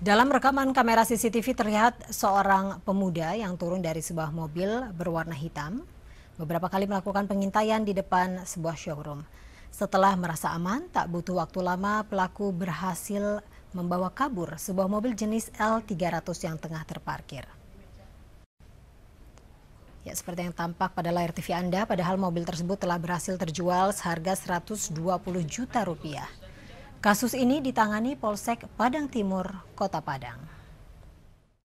Dalam rekaman kamera CCTV terlihat seorang pemuda yang turun dari sebuah mobil berwarna hitam beberapa kali melakukan pengintaian di depan sebuah showroom. Setelah merasa aman, tak butuh waktu lama pelaku berhasil membawa kabur sebuah mobil jenis L300 yang tengah terparkir. Ya, seperti yang tampak pada layar TV Anda, padahal mobil tersebut telah berhasil terjual seharga 120 juta rupiah. Kasus ini ditangani Polsek Padang Timur, Kota Padang.